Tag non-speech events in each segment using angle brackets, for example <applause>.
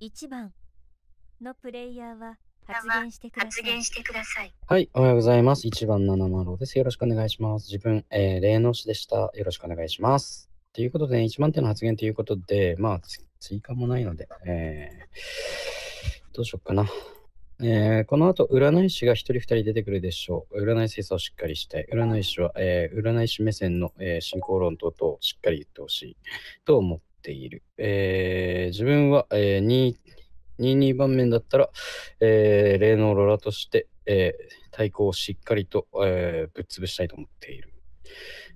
1番のプレイヤーは発言してください。はい、おはようございます。1番7丸です。よろしくお願いします。自分、えー、霊能師でした。よろしくお願いします。ということで、ね、1番手の発言ということで、まあ、追加もないので、えー、どうしようかな。えー、この後、占い師が1人2人出てくるでしょう。占い精査をしっかりしたい。占い師は、えー、占い師目線の、えー、進行論等々をしっかり言ってほしいと思っている。えー、自分は、えー、2、22番目だったら、えー、例のロラとして、えー、太鼓をしっかりと、えー、ぶっ潰したいと思っている。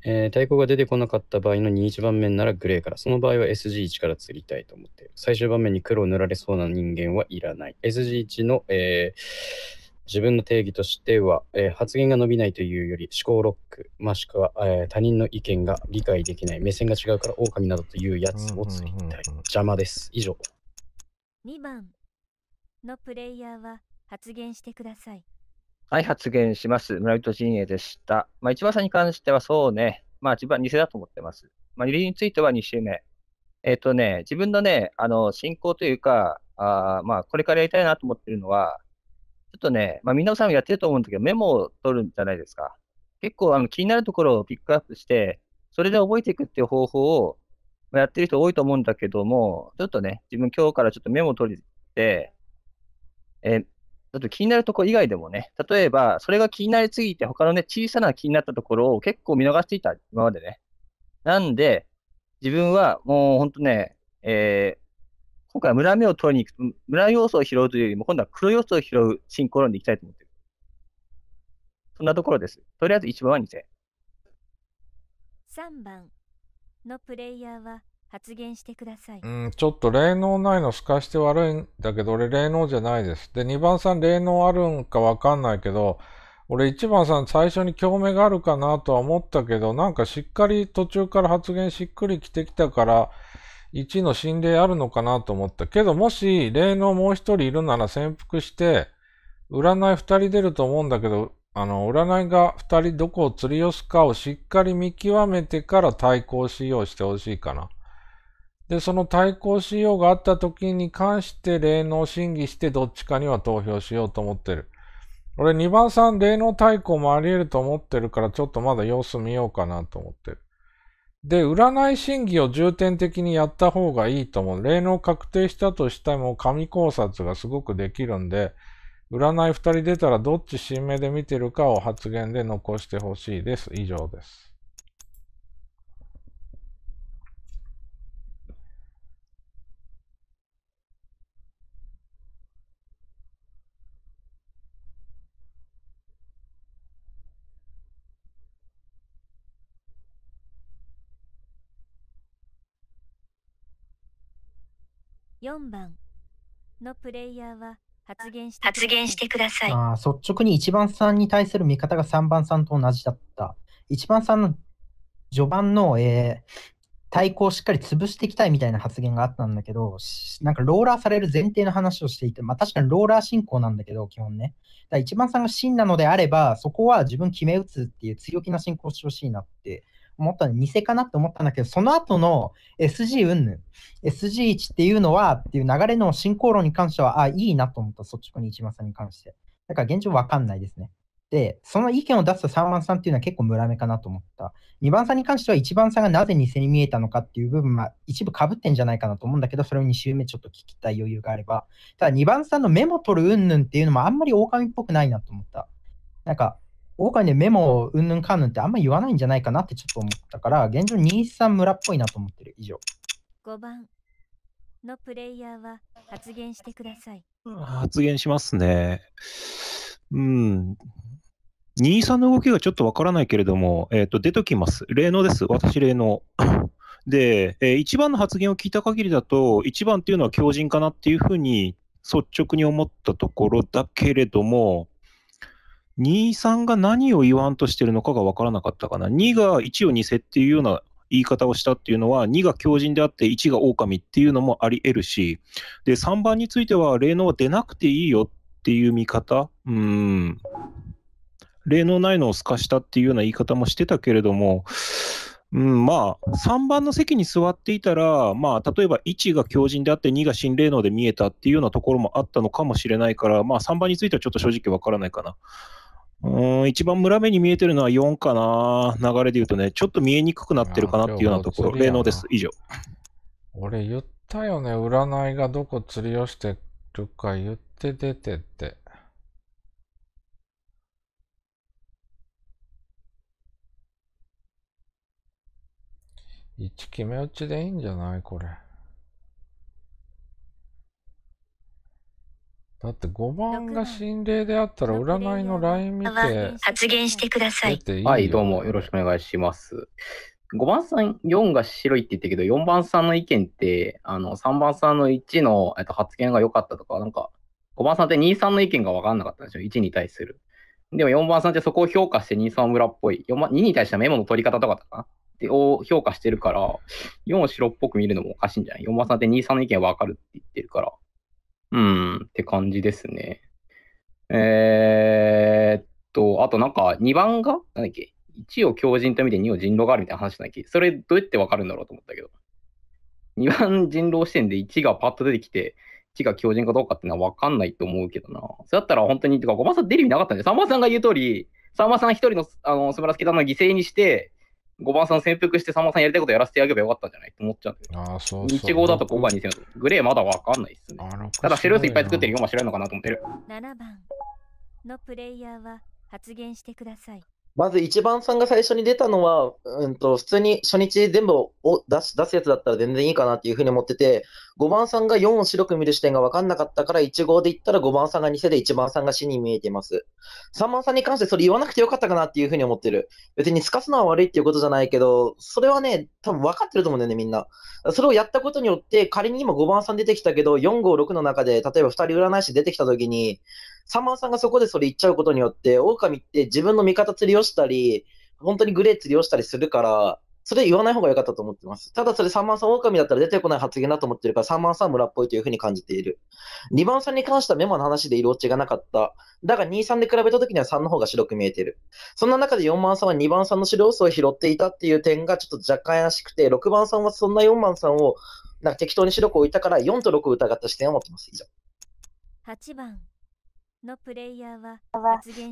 えー、太鼓が出てこなかった場合の21番目ならグレーから、その場合は SG1 から釣りたいと思っている。最終盤面に黒を塗られそうな人間はいらない。SG1 の、えー、自分の定義としては、えー、発言が伸びないというより思考ロック、もしくは、えー、他人の意見が理解できない、目線が違うから狼などというやつを作りたい。邪魔です。以上。2番のプレイヤーは発言してください。はい、発言します。村人陣営でした。まあ、一番さんに関してはそうね、まあ、自分は偽だと思ってます。まあ、理由については2周目。えっ、ー、とね、自分のね、あの、進行というか、あまあ、これからやりたいなと思ってるのは、ちょっとね、まあ、皆さんやってると思うんだけど、メモを取るんじゃないですか。結構あの気になるところをピックアップして、それで覚えていくっていう方法をやってる人多いと思うんだけども、ちょっとね、自分今日からちょっとメモを取りて、えあと気になるところ以外でもね、例えば、それが気になりすぎて、他のね、小さな気になったところを結構見逃していた、今までね。なんで、自分はもう本当ね、えー、今回は村目を取りに行く、村要素を拾うというよりも、今度は黒要素を拾う進行論でいきたいと思ってる。そんなところです。とりあえず1番は2世。3番のプレイヤーは発言してください。うん、ちょっと霊能ないの透かして悪いんだけど、俺霊能じゃないです。で、2番さん霊能あるんかわかんないけど、俺1番さん最初に共鳴があるかなとは思ったけど、なんかしっかり途中から発言しっくりきてきたから、1の心霊あるのかなと思った。けどもし、霊能もう一人いるなら潜伏して、占い二人出ると思うんだけど、あの、占いが二人どこを釣り寄すかをしっかり見極めてから対抗しようしてほしいかな。で、その対抗しようがあった時に関して霊能審議してどっちかには投票しようと思ってる。俺2番さん霊能対抗もあり得ると思ってるからちょっとまだ様子見ようかなと思ってる。で、占い審議を重点的にやった方がいいと思う。霊能確定したとしても、神考察がすごくできるんで、占い二人出たらどっち新目で見てるかを発言で残してほしいです。以上です。4番のプレイヤーは発言して発言してください。あ率直に1番さんに対する見方が3番さんと同じだった。1番さんの序盤の、えー、対抗をしっかり潰していきたいみたいな発言があったんだけど、なんかローラーされる前提の話をしていて、まあ確かにローラー進行なんだけど、基本ね。だ1番さんが真なのであれば、そこは自分決め打つっていう強気な進行してほしいなって思ったの偽かなって思ったんだけど、その後の SG 云々 SG1 っていうのはっていう流れの進行論に関しては、あ、いいなと思った、率直に一番さんに関して。だから現状わかんないですね。で、その意見を出す3番さんっていうのは結構ムラ目かなと思った。2番さんに関しては1番さんがなぜ偽に見えたのかっていう部分は一部かぶってんじゃないかなと思うんだけど、それを2周目ちょっと聞きたい余裕があれば。ただ2番さんのメモ取るうんぬんっていうのもあんまり狼っぽくないなと思った。なんか、大メモをうんぬんかんぬんってあんま言わないんじゃないかなってちょっと思ったから、現状2 3村っぽいなと思ってる以上。5番のプレイヤーは発言してください。発言しますね。うん。23の動きがちょっとわからないけれども、えっ、ー、と、出ときます。例のです。私、例の。で、えー、1番の発言を聞いた限りだと、1番っていうのは強靭かなっていうふうに率直に思ったところだけれども、2、3が何を言わんとしてるのかが分からなかったかな。2が1を偽っていうような言い方をしたっていうのは、2が狂人であって1が狼っていうのもあり得るし、で、3番については、霊能は出なくていいよっていう見方、うん、霊能ないのを透かしたっていうような言い方もしてたけれども、うん、まあ、3番の席に座っていたら、まあ、例えば1が強人であって2が心霊能で見えたっていうようなところもあったのかもしれないから、まあ、3番についてはちょっと正直わからないかな。うん、一番村目に見えてるのは4かな、流れで言うとね、ちょっと見えにくくなってるかなっていうようなところ、例のです、以上。俺言ったよね、占いがどこ釣りをしてるか言って出てって。1決め打ちでいいんじゃないこれ。だって5番が心霊であったら占いの LINE 見て発言してくださいはいどうもよろしくお願いします5番さん4が白いって言ったけど4番さんの意見ってあの3番さんの1の、えっと、発言が良かったとかなんか5番さんって2、3の意見が分かんなかったんでしょ ?1 に対する。でも4番さんってそこを評価して2、3村っぽい。2に対してはメモの取り方とかだなってを評価してるから、4を白っぽく見るのもおかしいんじゃない ?4 番さんって2、3の意見分かるって言ってるから、うん、って感じですね。えー、っと、あとなんか2番が、なんだっけ、1を強人と見て2を人狼があるみたいな話なんだっけ、それどうやってわかるんだろうと思ったけど、2番人狼視点で1がパッと出てきて、1が強人かどうかってのはわかんないと思うけどな。それだったら本当に、てか5番さん出る意味なかったんで、3番さんが言う通り、3番さん1人のあの素晴らしき旦のを犠牲にして、5番さん潜伏して3番さんやりたいことやらせてあげればよかったんじゃないと思っちゃうんでああ、そうそう。1号だと5番2000グレーまだわかんないっすね。ただ、シェルースいっぱい作ってる4番知らないのかなと思ってる。7番のプレイヤーは発言してください。まず1番さんが最初に出たのは、うんと、普通に初日全部を出す出すやつだったら全然いいかなっていうふうに思ってて、5番さんが4を白く見る視点が分かんなかったから、1号で言ったら5番さんが偽で1番さんが死に見えています。3番さんに関してそれ言わなくてよかったかなっていうふうに思ってる。別に透かすのは悪いっていうことじゃないけど、それはね、多分分かってると思うんだよね、みんな。それをやったことによって、仮に今5番さん出てきたけど、4、号6の中で、例えば2人占い師出てきた時に、3番さんがそこでそれ言っちゃうことによって、狼って自分の味方釣りをしたり、本当にグレー釣りをしたりするから、それ言わない方が良かったと思ってます。ただそれ3番さん狼だったら出てこない発言だと思ってるから3番さん村っぽいというふうに感じている。2番さんに関してはメモの話で色落ちがなかった。だが2、3で比べた時には3の方が白く見えている。そんな中で4番さんは2番さんの白嘘を拾っていたっていう点がちょっと若干怪しくて、6番さんはそんな4番さんをなんか適当に白く置いたから4と6を疑った視点を持ってます。以上。8番のプレイヤーは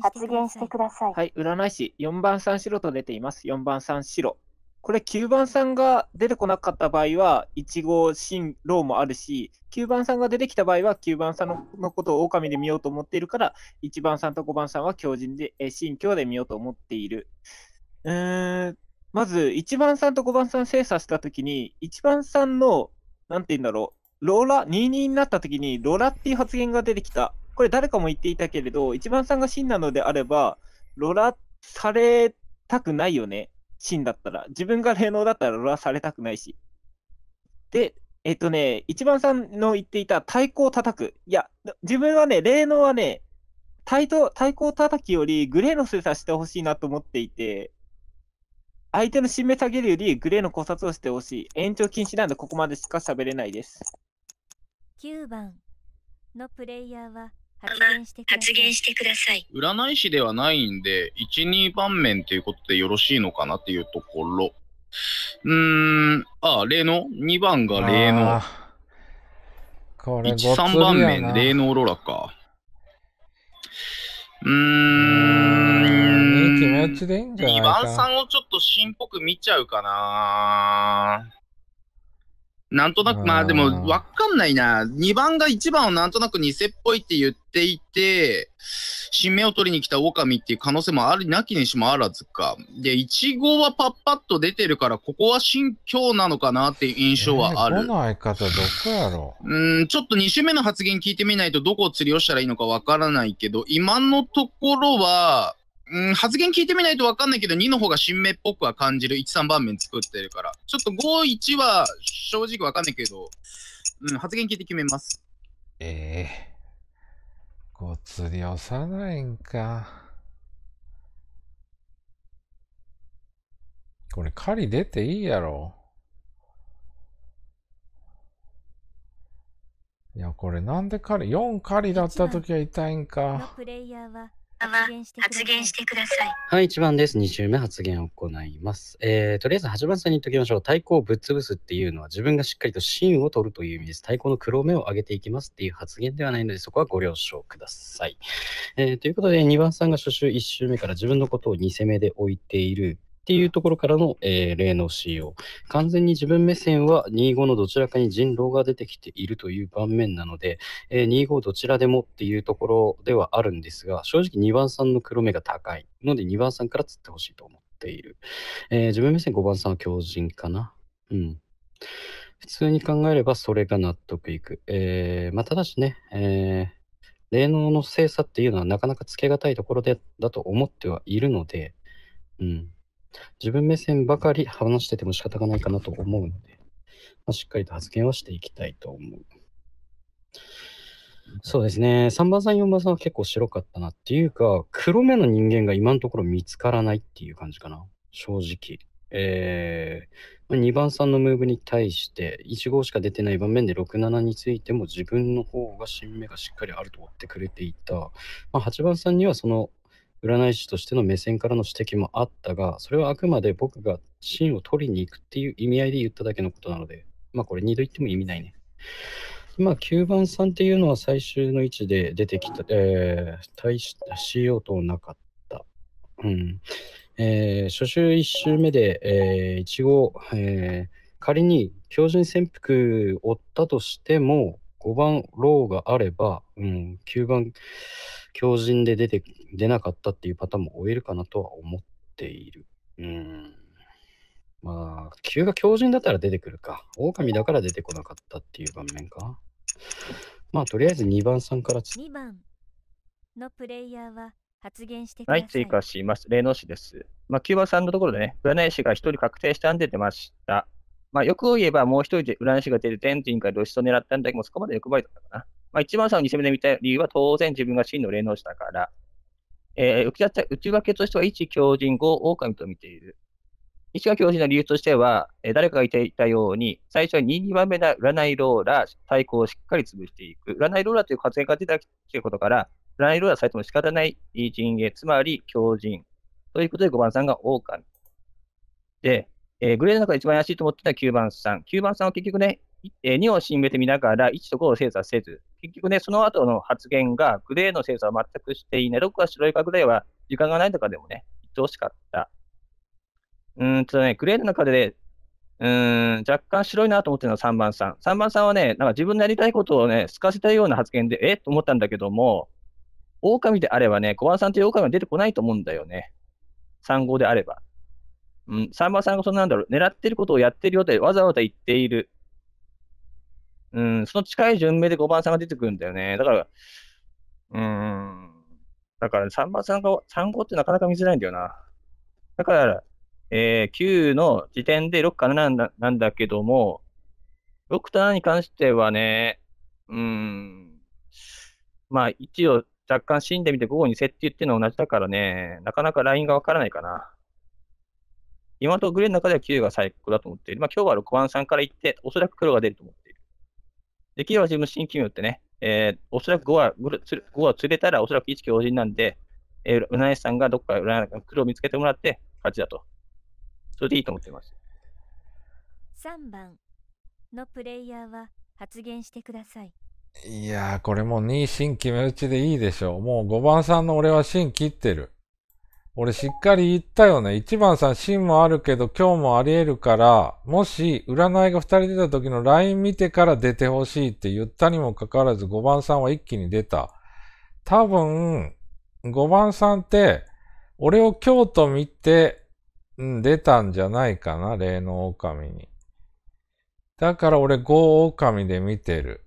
発言してください。はい、占い師4番3白と出ています。4番3白。これ9番さんが出てこなかった場合は、1号、新、ローもあるし、9番さんが出てきた場合は、9番さんののことを狼で見ようと思っているから、1番さんと5番さんは狂人で、え新強で見ようと思っている。うーん、まず1番さんと5番さん精査したときに、1番さんの、なんて言うんだろう、ローラ、22になったときに、ローラっていう発言が出てきた。これ誰かも言っていたけれど、1番さんが真なのであれば、ローラされたくないよね。シーンだったら、自分が霊能だったら俺はされたくないし。で、えっとね、一番さんの言っていた太鼓を叩く。いや、自分はね、霊能はね、太鼓太鼓叩きよりグレーの精査してほしいなと思っていて、相手の締め下げるよりグレーの考察をしてほしい。延長禁止なんでここまでしか喋れないです。9番のプレイヤーは発言してください。占い師ではないんで、1、2番面ということでよろしいのかなっていうところ。うーん、あ、例の ?2 番が例の1、3番面、霊能ローラか。うーん。気持ちで2番さんをちょっと芯っぽく見ちゃうかな。なんとなく、まあでも、わかんないな。2番が1番をなんとなく偽っぽいって言っていて、新芽を取りに来た狼っていう可能性もあり、なきにしもあらずか。で、1号はパッパッと出てるから、ここは新境なのかなっていう印象はある。えー、の相方どこやろうん、ちょっと2週目の発言聞いてみないと、どこを釣りをしたらいいのかわからないけど、今のところは、うん、発言聞いてみないと分かんないけど、2の方が新名っぽくは感じる。1、3番面作ってるから。ちょっと5、1は正直分かんないけど、うん、発言聞いて決めます。ええー。ごつり押さないんか。これ、狩り出ていいやろ。いや、これなんで狩り、4狩りだった時は痛いんか。プレイヤーは発言してください。はい、1番です。2週目発言を行います。えー、とりあえず8番さんに言っときましょう。対抗をぶっ潰すっていうのは自分がしっかりと芯を取るという意味です。対抗の黒目を上げていきますっていう発言ではないので、そこはご了承ください。えー、ということで、2番さんが初週1周目から自分のことを2攻めで置いている、っていうところからの、えー、例の使用。完全に自分目線は25のどちらかに人狼が出てきているという盤面なので、えー、25どちらでもっていうところではあるんですが、正直2番さんの黒目が高いので2番さんから釣ってほしいと思っている。えー、自分目線5番さんは強靭かな。うん。普通に考えればそれが納得いく。えー、まあ、ただしね、えー霊能の精査っていうのはなかなかつけがたいところでだと思ってはいるので、うん、自分目線ばかり話してても仕方がないかなと思うので、まあ、しっかりと発言はしていきたいと思う。そうですね。3番さん、4番さんは結構白かったなっていうか、黒目の人間が今のところ見つからないっていう感じかな。正直。えー、2番さんのムーブに対して1号しか出てない場面で67についても自分の方が新芽がしっかりあると思ってくれていた、まあ、8番さんにはその占い師としての目線からの指摘もあったが、それはあくまで僕が芯を取りに行くっていう意味合いで言っただけのことなので、まあこれ二度言っても意味ないね。まあ9番さんっていうのは最終の位置で出てきた、えー、大したう o となかった。うん。えー、初週1週目で、えー、一応、えー、仮に強靭潜伏を追ったとしても、5番ローがあれば、うん、9番強靭で出て出なかったっていうパターンも終えるかなとは思っている。うん。まあ、急が強靭だったら出てくるか。狼だから出てこなかったっていう場面か。まあ、とりあえず2番さんから。2番のプレイヤーは発言してください。はい、追加します。霊能師です。まあ、9番さんのところでね、占い師が1人確定したんで出ました。まあ、欲を言えばもう1人で占い師が出る全人から露出を狙ったんだけど、そこまで欲張りだったかな。まあ、1番さんを2戦目で見た理由は当然自分が真の霊能師だから。えー、内訳内訳としては、一狂人、五狼と見ている。一が狂人の理由としては、えー、誰かが言っていたように、最初は2、2番目の占いローラー、対抗をしっかり潰していく。占いローラーという活躍が出たということから、占いローラーされても仕方ない陣営、つまり狂人。ということで5番さんが狼。で、えー、グレーの中で一番怪しいと思ってた9番さん。9番さんは結局ね、2を進めてみながら1と5を精査せず、結局ね、その後の発言がグレーの精査は全くしていない、6は白いかぐらいは時間がないとかでもね、言ってほしかった。うんとね、グレーの中で、ね、うん、若干白いなと思ってるのは3番さん。3番さんはね、なんか自分のやりたいことをね、透かせたような発言で、えと思ったんだけども、狼であればね、小判さんという狼は出てこないと思うんだよね。3号であれば。うん、3番さんがそんなんだろう、狙ってることをやってるよってわざわざ言っている。うん、その近い順目で5番さんが出てくるんだよね。だから、うん、だから3番さんが、3号ってなかなか見づらいんだよな。だから、えー、9の時点で6か7なんだなんだけども、6と7に関してはね、うん、まあ1を若干死んでみて午後に設定っていうのは同じだからね、なかなかラインがわからないかな。今とグレーの中では9が最高だと思っている。まあ今日は6番さんから行って、おそらく黒が出ると思う。できれば自分、新規運ってね、えー、おそらく5は、5は釣れたら、おそらく1強靭なんで、えー、占い師さんがどっか占い黒を見つけてもらって、勝ちだと。それでいいと思ってます。3番のプレイヤーは発言してください。いやー、これもう2新規目打ちでいいでしょう。もう5番さんの俺は新規ってる。俺しっかり言ったよね。1番さん、芯もあるけど、今日もあり得るから、もし、占いが2人出た時の LINE 見てから出てほしいって言ったにもかかわらず、5番さんは一気に出た。多分、5番さんって、俺を京都見て、うん、出たんじゃないかな、霊の狼に。だから俺5狼で見てる。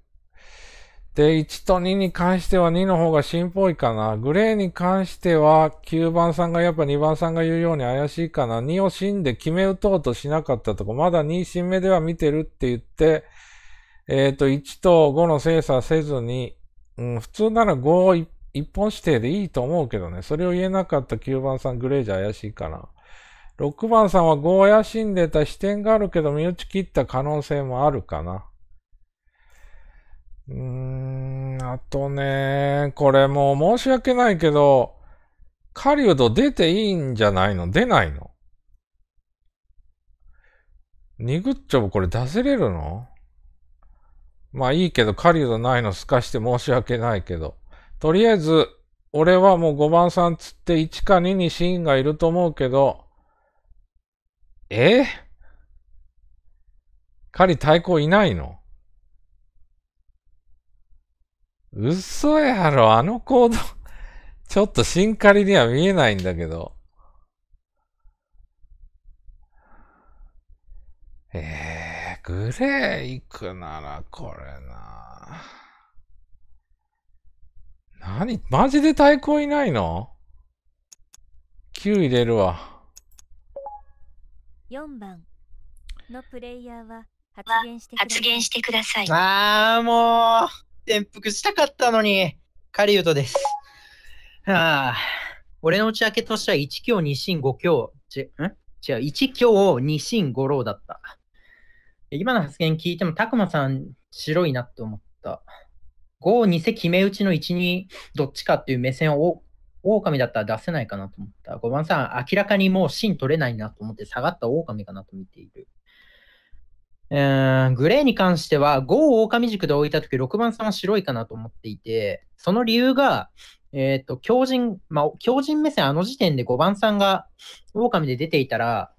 で、1と2に関しては2の方が新っぽいかな。グレーに関しては9番さんがやっぱ2番さんが言うように怪しいかな。2をんで決め打とうとしなかったとこ、まだ2新目では見てるって言って、えっ、ー、と、1と5の精査せずに、うん、普通なら5を1本指定でいいと思うけどね。それを言えなかった9番さんグレーじゃ怪しいかな。6番さんは5を怪しんでた視点があるけど身打ち切った可能性もあるかな。うーん、あとね、これもう申し訳ないけど、狩人出ていいんじゃないの出ないのニグッチョブこれ出せれるのまあいいけど、狩人ないの透かして申し訳ないけど。とりあえず、俺はもう5番さんつって1か2にシーンがいると思うけど、え狩り対抗いないの嘘やろ、あの行動 <laughs> ちょっとシンカリには見えないんだけど。えー、グレー行くならこれな。何マジで対抗いないの ?9 入れるわ。4番のプレイヤーは発言してください。ああ、もう。転覆したかったのに、狩人です。はあ、俺の明けとしては1強、2進5強、ち、ん違う、1強、2進5郎だった。今の発言聞いても、たくまさん白いなって思った。5、を偽決め打ちの1、2、どっちかっていう目線を狼だったら出せないかなと思った。5番さん、明らかにもう芯取れないなと思って下がった狼かなと見ている。グレーに関しては、5を狼軸で置いたとき、6番さんは白いかなと思っていて、その理由が、えっ、ー、と、強人、まあ、強人目線あの時点で5番さんが狼で出ていたら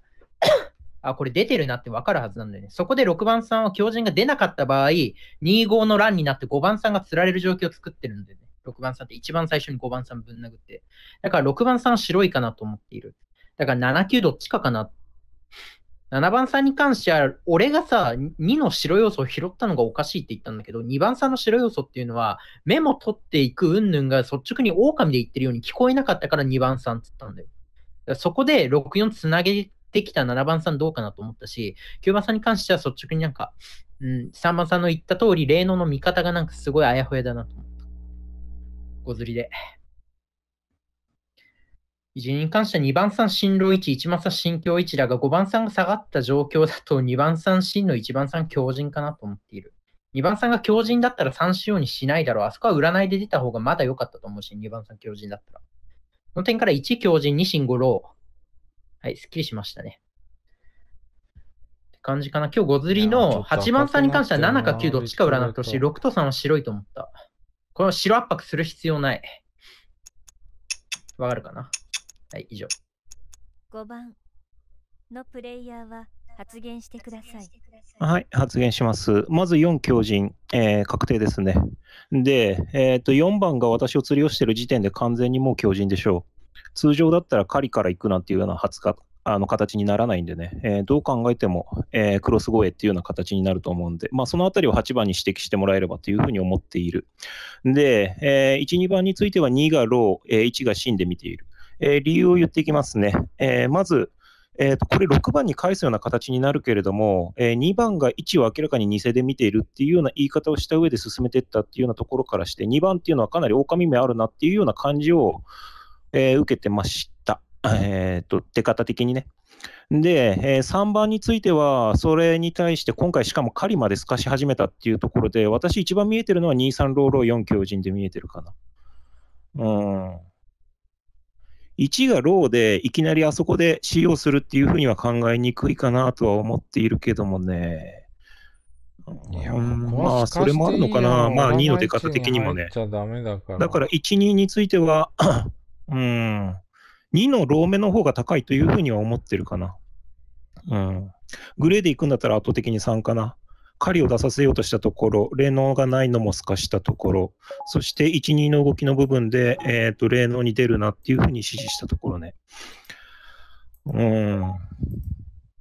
<coughs> あ、これ出てるなってわかるはずなんだよね。そこで6番さんは強人が出なかった場合、25の欄になって5番さんが釣られる状況を作ってるんだよね。6番さんって一番最初に5番さんぶん殴って。だから6番さん白いかなと思っている。だから7 9どっちかかなっ7番さんに関しては、俺がさ、2の白要素を拾ったのがおかしいって言ったんだけど、2番さんの白要素っていうのは、メモ取っていく云々が率直に狼で言ってるように聞こえなかったから2番さんって言ったんだよ。だそこで64つなげてきた7番さんどうかなと思ったし、9番さんに関しては率直になんか、うん、3番さんの言った通り、霊能の見方がなんかすごいあやふやだなと思った。ごずりで。1に関しては2番3進路1、1番3進強1だが、5番3が下がった状況だと2番3進の1番3強靭かなと思っている。2番3が強靭だったら3仕様にしないだろう。あそこは占いで出た方がまだ良かったと思うし、2番3強靭だったら。この点から1強靭、2進5ロー。はい、すっきりしましたね。って感じかな。今日5ずりの8番3に関しては7か9どっちか占ってほしい。6と3は白いと思った。これは白圧迫する必要ない。わかるかなはい、以上。5番のプレイヤーは発言してください。はい、発言します。まず4強人、えー、確定ですね。で、えー、と4番が私を釣りをしてる時点で完全にもう強人でしょう。通常だったら狩りから行くなんていうような発があの形にならないんでね、えー、どう考えても、えー、クロス護衛っていうような形になると思うんで、まあ、そのあたりを8番に指摘してもらえればというふうに思っている。で、えー、1、2番については2がロー、えー、1が芯で見ている。えー、理由を言っていきますね。えー、まず、えーと、これ6番に返すような形になるけれども、えー、2番が置を明らかに偽で見ているっていうような言い方をした上で進めていったっていうようなところからして、2番っていうのはかなり狼目あるなっていうような感じを、えー、受けてました。えっ、ー、と、出方的にね。で、えー、3番については、それに対して今回しかも狩りまで透かし始めたっていうところで、私一番見えてるのは2、3、ローロー、4、強人で見えてるかな。うん。1がローでいきなりあそこで使用するっていうふうには考えにくいかなとは思っているけどもね。いや、まあ、それもあるのかな。まあ、2の出方的にもね。だから、1、2については <clears throat> うん、2のロー目の方が高いというふうには思ってるかな。うん。グレーでいくんだったら圧倒的に3かな。狩りを出させようとしたところ、霊能がないのも透かしたところ、そして1、2の動きの部分で、えっ、ー、と、霊能に出るなっていうふうに指示したところね。うん。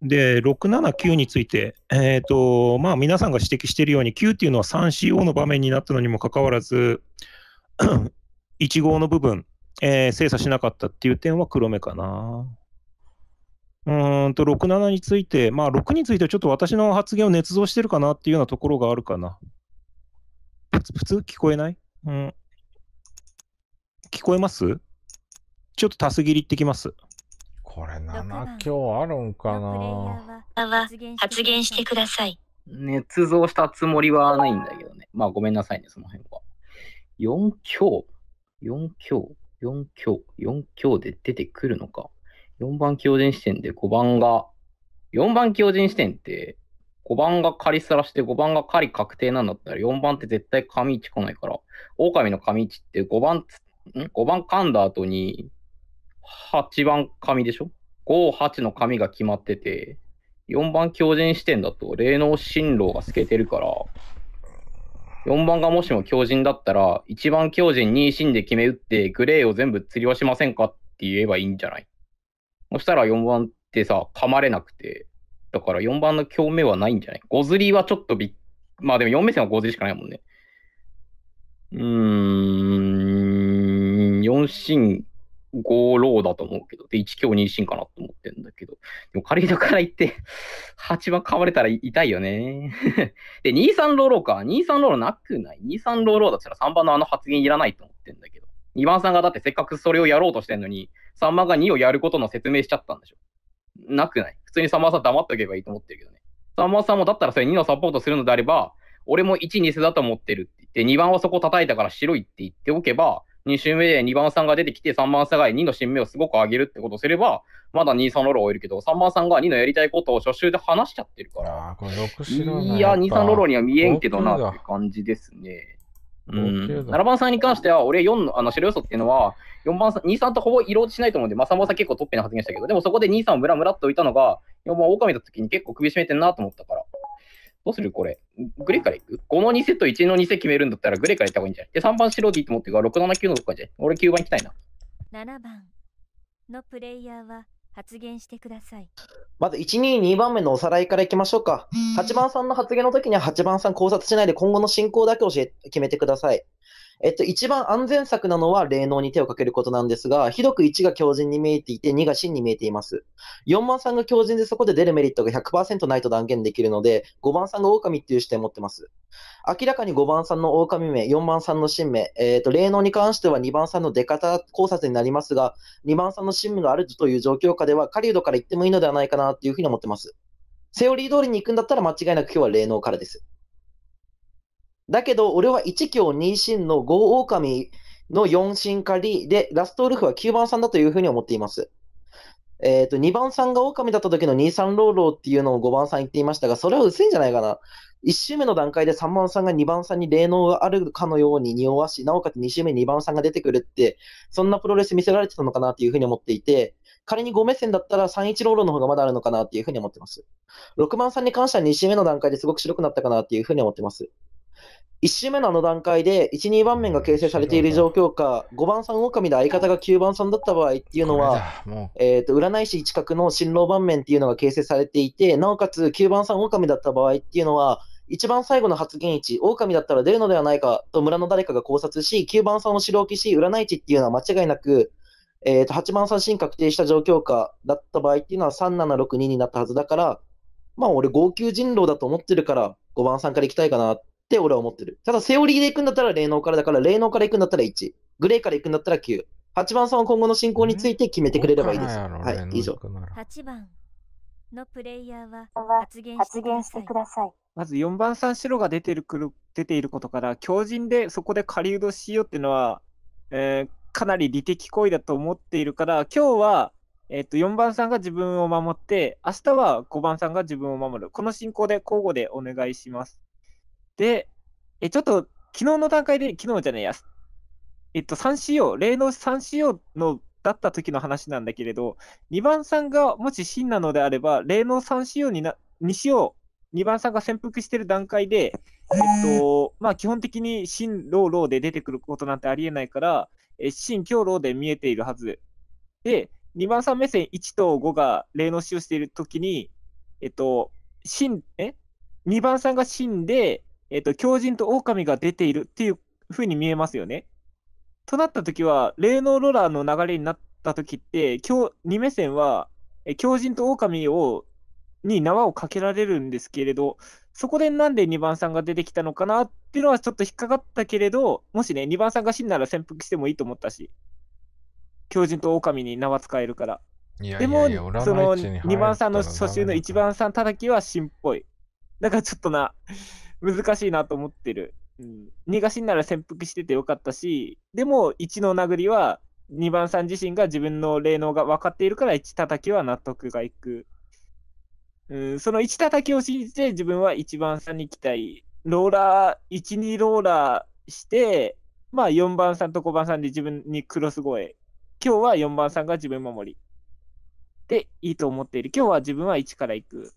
で、679について、えっ、ー、と、まあ、皆さんが指摘しているように、9っていうのは 3CO の場面になったのにもかかわらず、1 <clears throat> 号の部分、えー、精査しなかったっていう点は黒目かな。うんと6、7について、まあ、6についてはちょっと私の発言を捏造してるかなっていうようなところがあるかな。プツ聞こえないうん。聞こえますちょっと多すぎりってきます。これ7強あるんかな発言してください。捏造したつもりはないんだけどね。まあごめんなさいね、その辺は。4強 ?4 強 ?4 強 ?4 強で出てくるのか4番強靭視点で5番が、4番強靭視点って、5番が仮さらして5番が仮確定なんだったら4番って絶対上市来ないから、狼の上市って5番、5番噛んだ後に8番上でしょ ?5、8の上が決まってて、4番強靭視点だと霊能進路が透けてるから、4番がもしも強靭だったら、1番強靭2進で決め打ってグレーを全部釣りはしませんかって言えばいいんじゃないそしたら4番ってさ、噛まれなくて、だから4番の共鳴はないんじゃないゴズリはちょっとびっ、まあでも4目線はゴズリしかないもんね。うーん、4進5ローだと思うけど、で、1強2進かなと思ってんだけど、でも仮戸から行って、8番噛まれたら痛いよね。<laughs> で、2、3ローローか。2、3ローローなくない ?2、3ローローだったら3番のあの発言いらないと思ってんだけど。2番さんがだってせっかくそれをやろうとしてんのに、3番が2をやることの説明しちゃったんでしょ。なくない普通に3番さん黙っておけばいいと思ってるけどね。3番さんもだったらそれ2のサポートするのであれば、俺も1、2世だと思ってるって言って、2番はそこ叩いたから白いって言っておけば、2周目で2番さんが出てきて、3番さんが2の新名をすごく上げるってことをすれば、まだ2、3ロロルをいるけど、3番さんが2のやりたいことを初週で話しちゃってるから、いや、2、3ロロには見えんけどなって感じですね。うん、7番さんに関しては、俺4の、あの、白予想っていうのは、4番さん、2、3とほぼ色落ちしないと思うんで、まあ、3番さん結構トッペな発言したけど、でもそこで2、3をムラムラっと置いたのが、4番狼だっ時に結構首絞めてんなと思ったから。どうするこれ。グレーからいく ?5 の2セット、1の2セ決めるんだったらグレーからいった方がいいんじゃないで、3番白でいいと思ってるから、6、7、9のとこかじゃ俺9番行きたいな。7番のプレイヤーは発言してください。まず1、2、2番目のおさらいからいきましょうか。8番さんの発言の時には8番さん考察しないで今後の進行だけ教え決めてください。えっと、一番安全策なのは霊能に手をかけることなんですが、ひどく1が強靭に見えていて、2が真に見えています。4番さんが強靭でそこで出るメリットが100%ないと断言できるので、5番さんが狼っていう視点を持ってます。明らかに5番さんの狼名、4番さんの神名、えっ、ー、と、霊能に関しては2番さんの出方考察になりますが、2番さんの神無があるという状況下では、狩人から言ってもいいのではないかなっていうふうに思ってます。セオリー通りに行くんだったら間違いなく今日は霊能からです。だけど、俺は1強2進の5狼の4進仮で、ラストウルフは9番さんだというふうに思っています。えっ、ー、と、2番さんが狼だった時の2、3ローローっていうのを5番さん言っていましたが、それは薄いんじゃないかな。1周目の段階で3番さんが2番さんに霊能があるかのように匂わし、なおかつ2周目に2番さんが出てくるって、そんなプロレス見せられてたのかなというふうに思っていて、仮に5目線だったら3、1ローーの方がまだあるのかなっていうふうに思ってます。6番さんに関しては2周目の段階ですごく白くなったかなっていうふうに思ってます。1周目のあの段階で、1、2番面が形成されている状況下、5番さん狼で相方が9番さんだった場合っていうのは、えーと、占い師近くの新郎番面っていうのが形成されていて、なおかつ9番さん狼だった場合っていうのは、一番最後の発言位置、狼だったら出るのではないかと村の誰かが考察し、9番さんを白置きし、占い師っていうのは間違いなく、えー、と8番三振確定した状況下だった場合っていうのは3762になったはずだから、まあ俺、号泣人狼だと思ってるから、5番さんから行きたいかなっって俺は思ってる。ただ、セオリーで行くんだったら霊能からだから、霊能から行くんだったら1、グレーから行くんだったら9、8番さんは今後の進行について決めてくれればいいです。はい、以上。八番のプレイヤーは発言してください。まず4番さん白が出てるくる出ていることから、強靭でそこで狩人しようっていうのは、えー、かなり利的行為だと思っているから、今日は、えーと、四4番さんが自分を守って、明日は5番さんが自分を守る。この進行で交互でお願いします。で、え、ちょっと、昨日の段階で、昨日じゃねえや、えっと、3仕様、例の3仕様のだった時の話なんだけれど、2番さんがもし真なのであれば、例の3仕様にな、2仕様、2番さんが潜伏してる段階で、えっと、まあ、基本的に真、老、老で出てくることなんてありえないから、え真、強、老で見えているはず。で、2番さん目線1と5が霊能使用している時に、えっと、真、え ?2 番さんが真で、えっ、ー、と、狂人と狼が出ているっていうふうに見えますよね。となった時は、霊能ローラーの流れになった時って、狂二目線は、狂人と狼をに縄をかけられるんですけれど、そこでなんで2番さんが出てきたのかなっていうのはちょっと引っかかったけれど、もしね、2番さんが死んだら潜伏してもいいと思ったし、狂人と狼に縄使えるから。でも、その2番さんの初週の1番さん叩きは死んっぽい。だからちょっとな、難しいなと思ってる。うん、逃がしなら潜伏しててよかったし、でも1の殴りは2番さん自身が自分の霊能が分かっているから1叩きは納得がいく。うん、その1叩きを信じて自分は1番さんに行きたいローラー、1、2ローラーして、まあ4番さんと5番さんで自分にクロス越え。今日は4番さんが自分守り。で、いいと思っている。今日は自分は1からいく。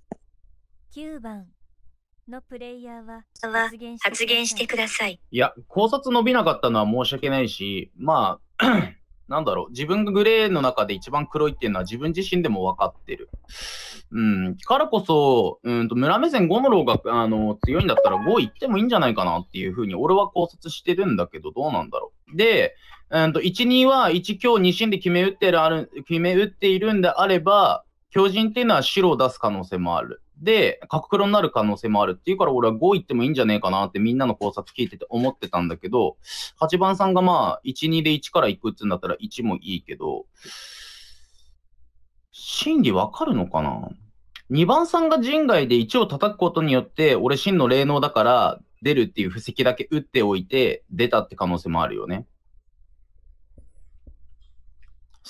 9番。のプレイヤーは発言してください。いや、考察伸びなかったのは申し訳ないし、まあ、<clears throat> なんだろう、自分がグレーの中で一番黒いっていうのは自分自身でも分かってる。うん、からこそ、うんと村目線5のローがあの強いんだったら5いってもいいんじゃないかなっていうふうに俺は考察してるんだけど、どうなんだろう。で、うんと1、2は1強2進で決め打ってるある決め打っているんであれば、強人っていうのは白を出す可能性もある。で、角黒になる可能性もあるっていうから、俺は5いってもいいんじゃねえかなってみんなの考察聞いてて思ってたんだけど、8番さんがまあ、1、2で1からいくってんだったら1もいいけど、真理わかるのかな ?2 番さんが人外で1を叩くことによって、俺真の霊能だから出るっていう布石だけ打っておいて、出たって可能性もあるよね。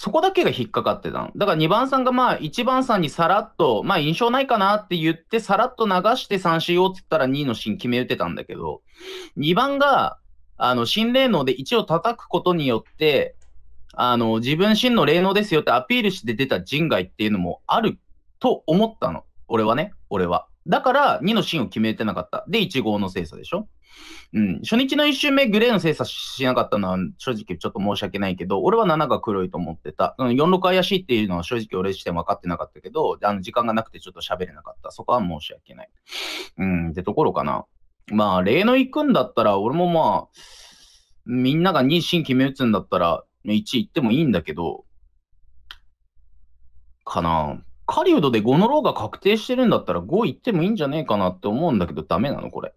そこだけが引っかかってたの。だから2番さんがまあ1番さんにさらっと、まあ印象ないかなって言って、さらっと流して3。振をつったら2の芯決め打てたんだけど、2番が、あの、新霊能で1を叩くことによって、あの、自分真の霊能ですよってアピールして出た人外っていうのもあると思ったの。俺はね、俺は。だから2の芯を決めてなかった。で、1号の精査でしょうん、初日の1周目、グレーの精査しなかったのは正直ちょっと申し訳ないけど、俺は7が黒いと思ってた。うん、46怪しいっていうのは正直俺自身分かってなかったけど、あの時間がなくてちょっと喋れなかった。そこは申し訳ない。うん、ってところかな。まあ、例の行くんだったら、俺もまあ、みんなが2、新決め打つんだったら、1行ってもいいんだけど、かな。狩人で5のローが確定してるんだったら5行ってもいいんじゃねえかなって思うんだけど、ダメなのこれ。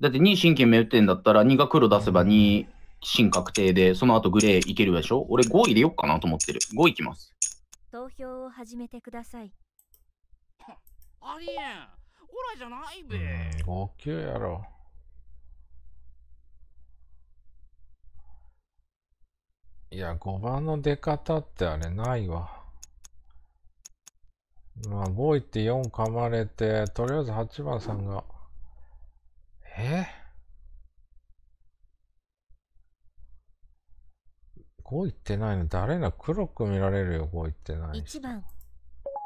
だって2神経目打ってんだったら2が黒出せば2神確定で、その後グレーいけるでしょ俺5入れよっかなと思ってる。5いきます。投票を始めてください。ありえん。オラじゃないべ。高級やろ。いや、5番の出方ってあれないわ。まあ、5いって4噛まれて、とりあえず8番さんが。え5いってないの誰な黒く見られるよ5いってない1番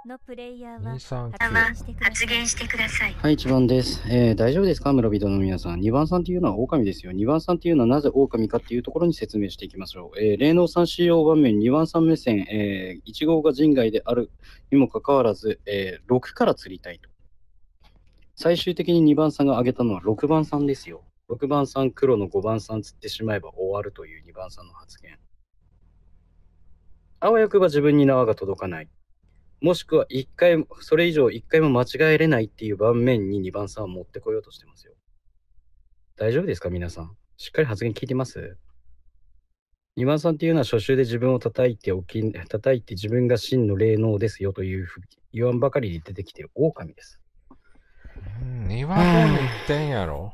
のプレイヤーは発言してくださいはい1番です、えー、大丈夫ですか村人の皆さん2番さんっていうのは狼ですよ2番さんっていうのはなぜ狼かっていうところに説明していきましょう、えー、霊能さん使用場面2番さん目線、えー、1号が人外であるにもかかわらず、えー、6から釣りたいと最終的に2番さんが挙げたのは6番さんですよ。6番さん黒の5番さんつってしまえば終わるという2番さんの発言。あわよくば自分に縄が届かない。もしくは1回、それ以上1回も間違えれないっていう盤面に2番さんは持ってこようとしてますよ。大丈夫ですか皆さん。しっかり発言聞いてます ?2 番さんっていうのは初週で自分を叩いておき、叩いて自分が真の霊能ですよというふうに言わんばかりに出てきてる狼です。2話5に行ってんやろ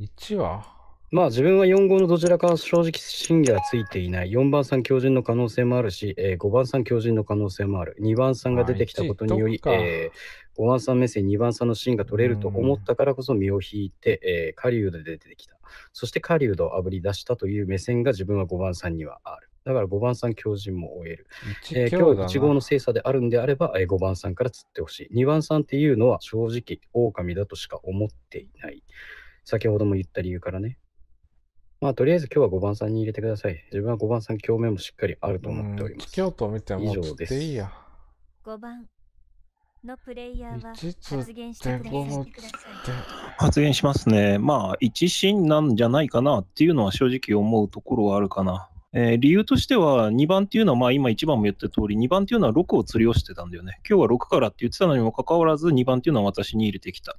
?1 話まあ自分は4号のどちらかは正直真偽はついていない。4番さん強靭の可能性もあるし、えー、5番さん強靭の可能性もある。2番さんが出てきたことにより、えー、5番さん目線、2番さんのシーンが取れると思ったからこそ身を引いて、えー、狩人で出てきた。そして狩人をあぶり出したという目線が自分は5番さんにはある。だから5番さん強人も終える。えー、今日1号の精査であるんであれば、えー、5番さんから釣ってほしい。2番さんっていうのは正直、狼だとしか思っていない。先ほども言った理由からね。まあ、とりあえず今日は5番さんに入れてください。自分は5番さん、共鳴もしっかりあると思っております。今日と見ても以上です。いや。5番のプレイヤーは発言してください。発言しますね。まあ、一心なんじゃないかなっていうのは正直思うところはあるかな。えー、理由としては、2番っていうのは、今1番も言った通り、2番っていうのは6を釣りをしてたんだよね。今日は6からって言ってたのにもかかわらず、2番っていうのは私に入れてきた。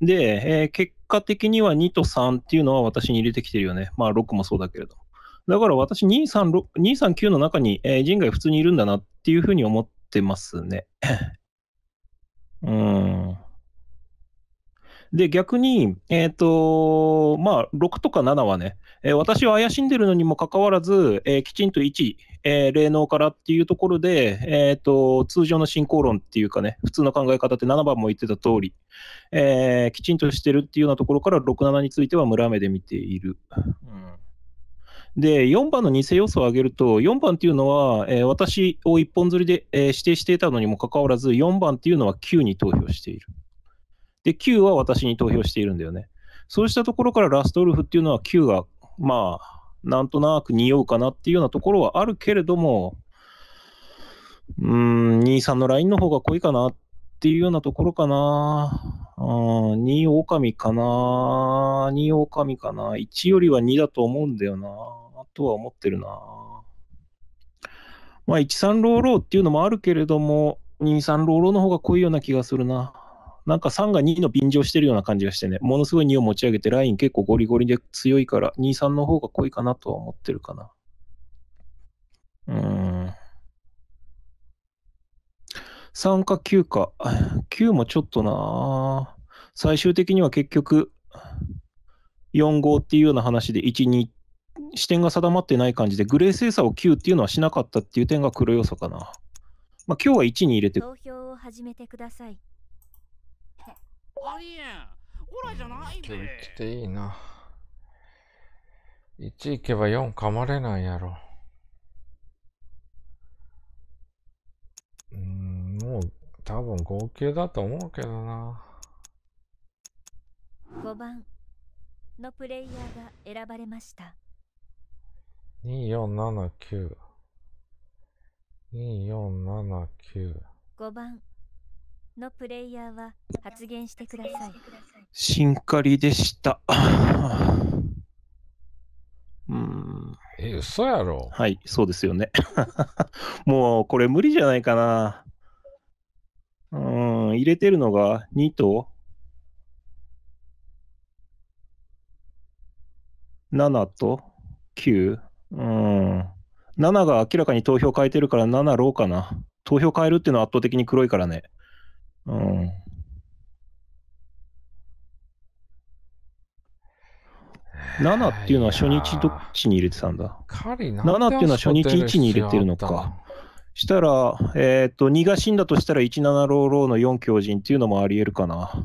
で、えー、結果的には2と3っていうのは私に入れてきてるよね。まあ、6もそうだけれども。だから私2 3 239の中に、えー、人外普通にいるんだなっていうふうに思ってますね。<laughs> うん。で、逆に、えっ、ー、と、まあ、6とか7はね、えー、私は怪しんでるのにもかかわらず、えー、きちんと1、えー、霊能からっていうところで、えっ、と、通常の進行論っていうかね、普通の考え方って7番も言ってた通り、えきちんとしてるっていうようなところから6、7については村目で見ている。うんで、4番の偽要素を挙げると、4番っていうのは、えー、私を一本釣りで、えー、指定していたのにもかかわらず、4番っていうのは9に投票している。で、Q は私に投票しているんだよね。そうしたところからラストウルフっていうのは Q が、まあ、なんとなく匂うかなっていうようなところはあるけれども、うん、23のラインの方が濃いかなっていうようなところかな。うん、2狼かな。2狼かな。1よりは2だと思うんだよな。とは思ってるな。まあ、13ローローっていうのもあるけれども、23ローローの方が濃いような気がするな。なんか3が2の便乗してるような感じがしてね、ものすごい2を持ち上げて、ライン結構ゴリゴリで強いから、2、3の方が濃いかなとは思ってるかな。うん。3か9か。9もちょっとな最終的には結局、4、5っていうような話で1、2、視点が定まってない感じで、グレー精査を9っていうのはしなかったっていう点が黒要素かな。まあ今日は1に入れて。投票を始めてください。ありえんオラじゃないべ生きていいな1行けば4噛まれないやろんもう多分合計だと思うけどな5番のプレイヤーが選ばれました247924795番のプレイヤーは発言してください。シンカリでした。うん。え、嘘やろ。はい、そうですよね。<laughs> もうこれ無理じゃないかな。うん、入れてるのが2と7と9。うん。7が明らかに投票変えてるから7ローかな。投票変えるっていうのは圧倒的に黒いからね。うん。7っていうのは初日どっちに入れてたんだ ?7 っていうのは初日1に入れてるのか。したら、えっ、ー、と、2が死んだとしたら17ローローの4強人っていうのもあり得るかな。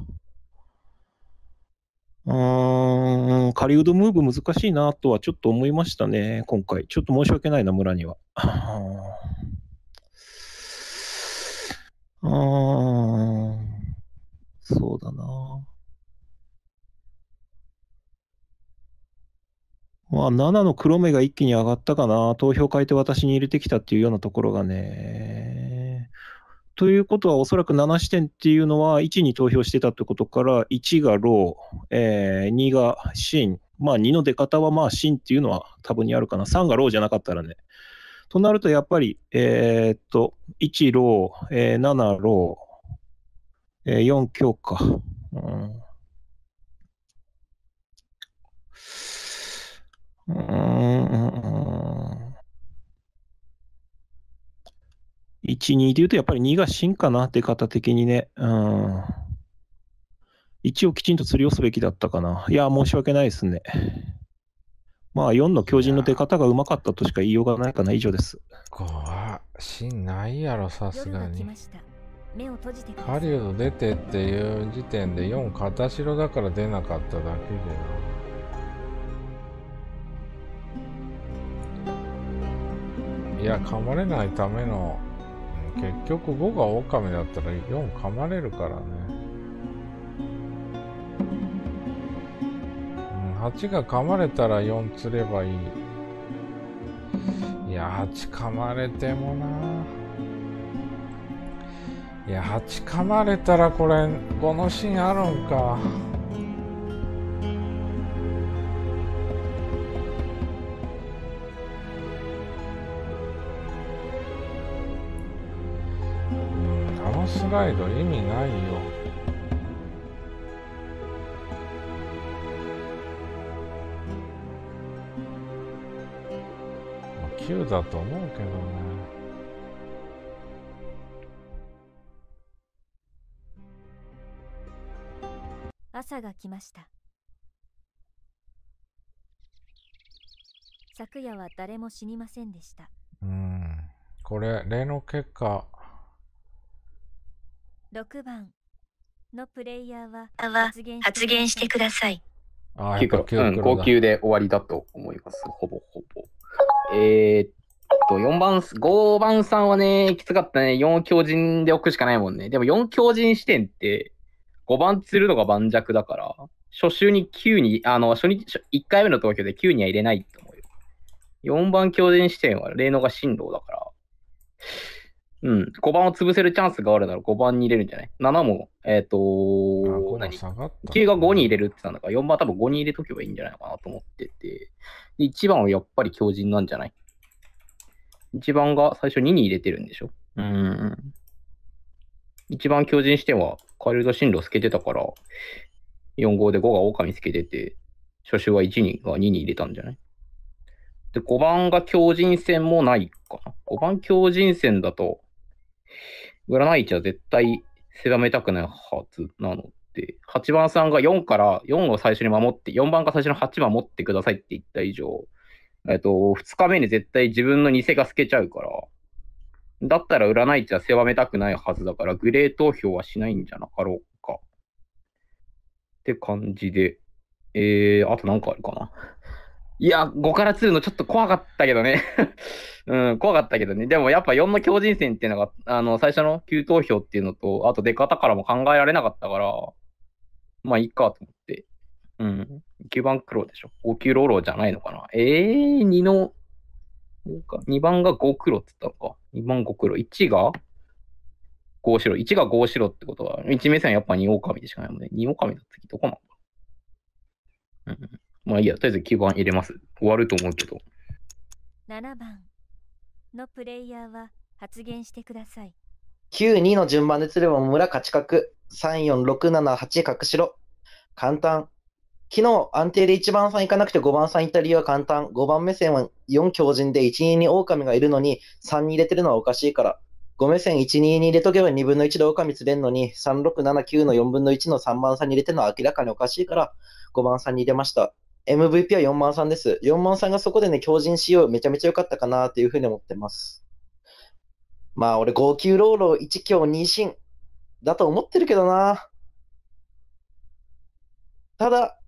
うーん、カリウドムーブ難しいなとはちょっと思いましたね、今回。ちょっと申し訳ないな、村には。<laughs> ああ、そうだな。まあ、7の黒目が一気に上がったかな。投票変えて私に入れてきたっていうようなところがね。ということは、おそらく7視点っていうのは、1に投票してたってことから、1がロー、えー、2がシン、まあ、2の出方はまあ、シンっていうのは多分にあるかな。3がローじゃなかったらね。となると、やっぱり、えー、っと、1ロー、え7ロー、えー、4強か。うんうん。1、2で言うと、やっぱり2が真かな、出方的にね。うん。1をきちんと釣りをすべきだったかな。いや、申し訳ないですね。まあ、4の狂人の出方がうまかったとしか言いようがないかな、以上です。怖しないやろ、さすがに。ハリウッド出てっていう時点で4片白だから出なかっただけでな。いや、噛まれないための、結局5が狼だったら4噛まれるからね。8が噛まれたら4釣ればいい。いや、8噛まれてもな。いや、8噛まれたらこれ、このシーンあるんか。スライド意味ないよ1だと思うけどな。朝が来ました昨夜は誰も死にませんでしたうんこれ例の結果6番のプレイヤーは発言発言してくださいああ、やっぱ9うん、高級で終わりだと思いますほぼほぼえー、っと、4番、5番さんはね、きつかったね。4強人で置くしかないもんね。でも4強人視点って、5番釣るのが盤石だから、初週に9に、あの、初日、1回目の東京で9には入れないと思うよ。4番強人視点は、霊能が進路だから。うん、5番を潰せるチャンスがあるなら5番に入れるんじゃない ?7 も、えっ、ー、とー、9が5に入れるって言ったんだから、4番は多分5に入れとけばいいんじゃないのかなと思ってて、1番はやっぱり強靭なんじゃない ?1 番が最初2に入れてるんでしょうん。1番強靭しては、カエルド進路透けてたから、4-5で5が狼透けてて、初手は1にが2に入れたんじゃないで、5番が強靭戦もないかな。5番強靭戦だと、占い値は絶対狭めたくないはずなので、8番さんが4から4を最初に守って、4番が最初の8守ってくださいって言った以上、えっと、2日目に絶対自分の偽が透けちゃうから、だったら占い値は狭めたくないはずだから、グレー投票はしないんじゃなかろうか。って感じで、えー、あと何かあるかな。いや、5から2のちょっと怖かったけどね <laughs> うん、怖かったけどね。でもやっぱ4の強靭戦っていうのが、あの、最初の急投票っていうのと、あと出方からも考えられなかったから、まあいいかと思って。うん。9番黒でしょ。5級ローローじゃないのかな。ええー、2の、2番が5黒って言ったのか。2番5黒。1が5白。1が5白ってことは、1目線やっぱ2狼でしかないもんね。2狼の次どこなのか。うん。まあいいや、とりあえず基盤入れます。終わると思うけど。7番のプレイヤーは発言してください。9、2の順番で釣れば村勝ち角。3、4、6、7、8、しろ。簡単。昨日安定で1番さん行かなくて5番さん行った理由は簡単。5番目線は4強人で1、2に狼がいるのに3に入れてるのはおかしいから。5目線1、2に入れとけば2分の1で狼釣れんのに3、6、7、9の4分の1の3番さんに入れてるのは明らかにおかしいから5番さんに入れました。MVP は4万さんです。4万さんがそこでね、強靭しよう、めちゃめちゃ良かったかなっていうふうに思ってます。まあ、俺、5泣ローロー1強2進だと思ってるけどな。ただ、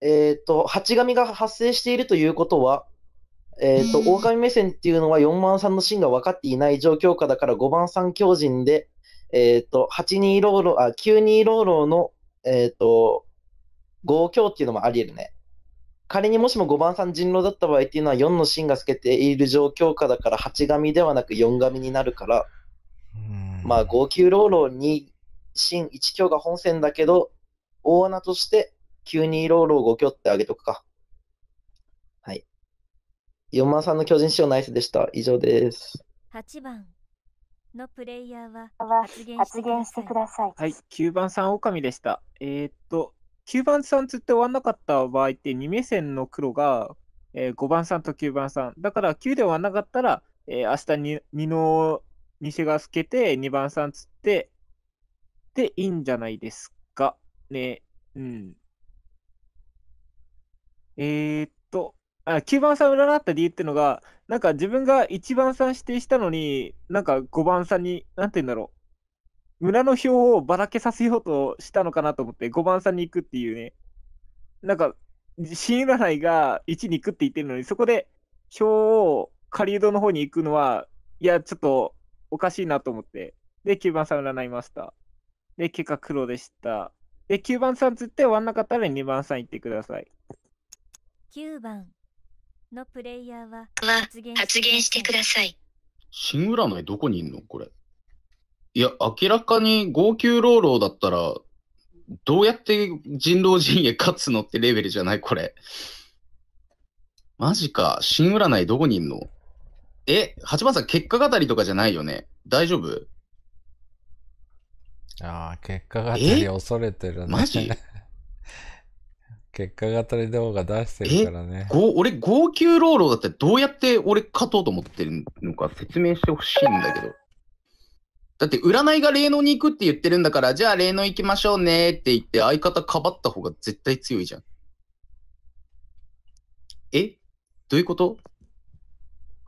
えっ、ー、と、八神が発生しているということは、えっ、ー、と、狼目線っていうのは4万さんの芯が分かっていない状況下だから5番さん強靭で、えっ、ー、と、8二ローロー、あ、9二ローローの、えっ、と、5強っていうのもありえるね。仮にもしも5番さん人狼だった場合っていうのは4の芯が透けている状況下だから8神ではなく4神になるから、まあ5級ローローに芯1強が本線だけど、大穴として92ローロー5強ってあげとくか。はい。4番さんの巨人師匠ナイスでした。以上です。8番のプレイヤーは発言してください。はい、9番さん狼でした。えー、っと、9番さんつって終わんなかった場合って2目線の黒が、えー、5番さんと9番さんだから9で終わんなかったら、えー、明日に2の西が透けて2番さんつってでいいんじゃないですかねうんえー、っとあ9番さん占った理由ってのがなんか自分が1番さん指定したのになんか5番さんになんて言うんだろう村の票をばらけさせようとしたのかなと思って、5番さんに行くっていうね。なんか、新占いが1に行くって言ってるのに、そこで票を狩人の方に行くのは、いや、ちょっとおかしいなと思って。で、9番さん占いました。で、結果黒でした。で、9番さんつって終わんなかったら2番さん行ってください。9番のプレイヤーは発言してください。新占いどこにいんのこれ。いや、明らかに号泣老老だったら、どうやって人狼陣営勝つのってレベルじゃないこれ。マジか。新占いどこにいんのえ、八番さん、結果語りとかじゃないよね大丈夫ああ、結果語り恐れてるね。マジ <laughs> 結果語り動画出してるからね。俺、号泣老老だったらどうやって俺勝とうと思ってるのか説明してほしいんだけど。だって占いが霊能に行くって言ってるんだから、じゃあ霊能行きましょうねって言って相方かばった方が絶対強いじゃん。えどういうこと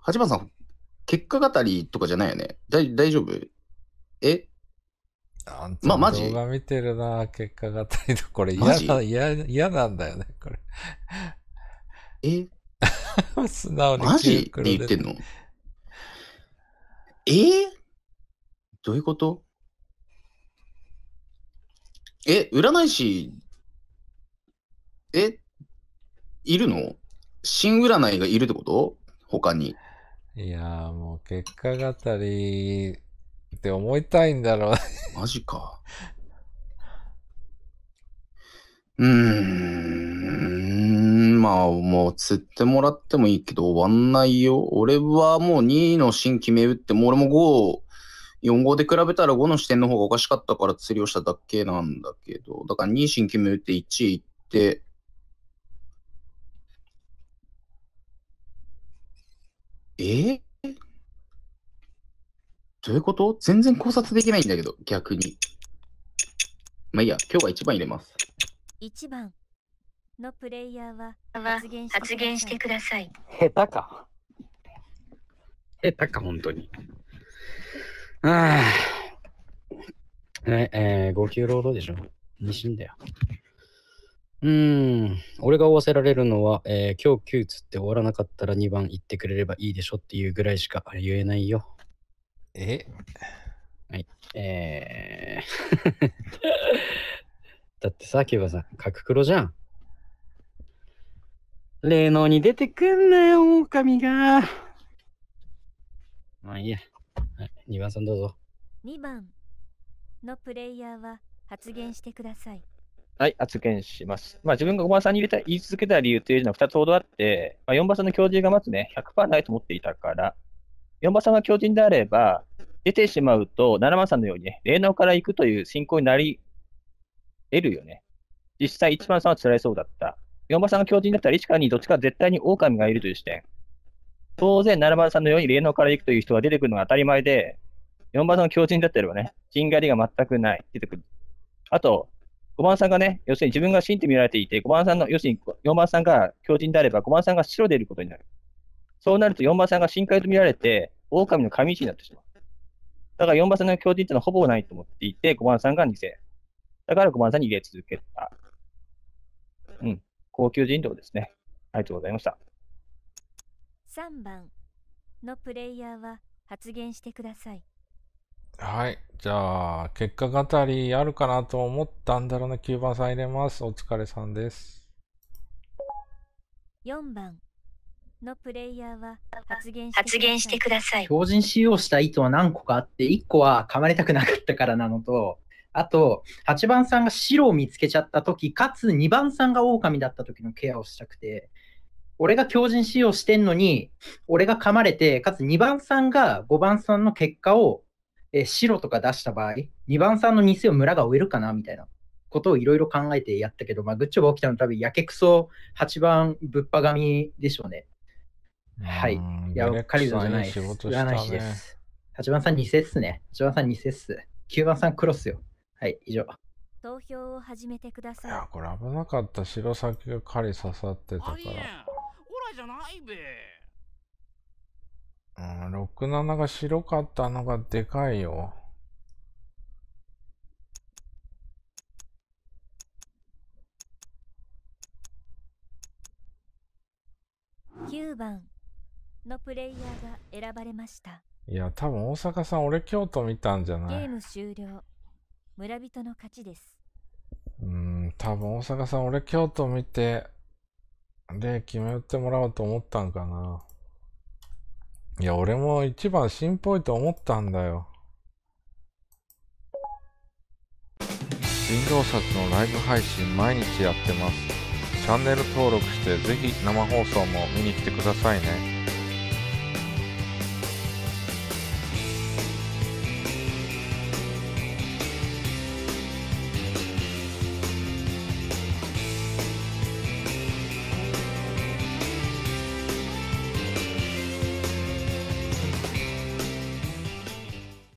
八幡さん、結果語りとかじゃないよね。大丈夫えまあ、マジ動画見てるな、結果語りと。これ嫌な、嫌なんだよね、これ。え <laughs> 素直に。マジって言ってんのえー、どういうことえ、占い師、え、いるの新占いがいるってこと他に。いやーもう結果語りって思いたいんだろう。マジか。<laughs> うーん、まあもう釣ってもらってもいいけど終わんないよ。俺はもう2の新決め打って、もう俺も5、4号で比べたら5の視点の方がおかしかったから釣りをしただけなんだけど、だから2進決め打って1行って、ええ。どういうこと全然考察できないんだけど、逆に。まあいいや、今日は1番入れます。1番のプレイヤーは発言してください。下手か。下手か、本当に。ああ。ねえー、五級労働でしょ。にしんだよ。うん。俺が負わせられるのは、えー、今日9つって終わらなかったら2番行ってくれればいいでしょっていうぐらいしか言えないよ。えはい。えー <laughs> だってさ、キューバさん、角黒じゃん。霊能に出てくんなよ、狼が。まあいいや。はい、2番さんどうぞ。2番のプレイヤーは発言してください。はい、発言します。まあ、自分が5番さんに入れた言い続けた理由というのは2つほどあって、まあ、4番さんの狂人がまずね、100%ないと思っていたから、4番さんが狂人であれば、出てしまうと、7番さんのようにね、霊能から行くという進行になり得るよね。実際、1番さんは辛いそうだった。4番さんが狂人だったら、1か2、どっちか絶対に狼がいるという視点。当然、7番さんのように霊能から行くという人が出てくるのが当たり前で、4番さんの強靭だったらばね、人狩りが全くない、出てくる。あと、5番さんがね、要するに自分が真と見られていて、5番さんの、要するに4番さんが強靭であれば、5番さんが白でいることになる。そうなると4番さんが深海と見られて、狼の神石になってしまう。だから4番さんの強靭っていうのはほぼないと思っていて、5番さんが偽。だから5番さんに入れ続けた。うん。高級人道ですね。ありがとうございました。3番のプレイヤーは発言してください。はい。じゃあ、結果語りあるかなと思ったんだろうな。9番さん入れます。お疲れさんです。4番のプレイヤーは発言してください。標準使用した意図は何個かあって、1個は噛まれたくなかったからなのと、あと、8番さんが白を見つけちゃった時、かつ2番さんが狼だった時のケアをしたくて、俺が強靭使用してんのに、俺が噛まれて、かつ2番さんが5番さんの結果を、え白とか出した場合、2番さんの偽を村が終えるかなみたいなことをいろいろ考えてやったけど、まあ、グッチョブ起きたのたび、やけくそ8番ぶっぱがみでしょうね。はい。いや、カリドじゃないです。占い師です。8番さん偽っすね。8番さん偽っす。9番さんクロスよ。はい、以上。投票を始めてください。いや、これ危なかった。白先が狩り刺さってたから。じゃないべ。うん、67が白かったのがでかいよ。9番のプレイヤーが選ばれましたいや多分大阪さん俺京都見たんじゃないゲーム終了村人の勝ちですうん多分大阪さん俺京都見てで、決めてもらおうと思ったんかな。いや、俺も一番しんぽいと思ったんだよ。林道作のライブ配信毎日やってます。チャンネル登録して、ぜひ生放送も見に来てくださいね。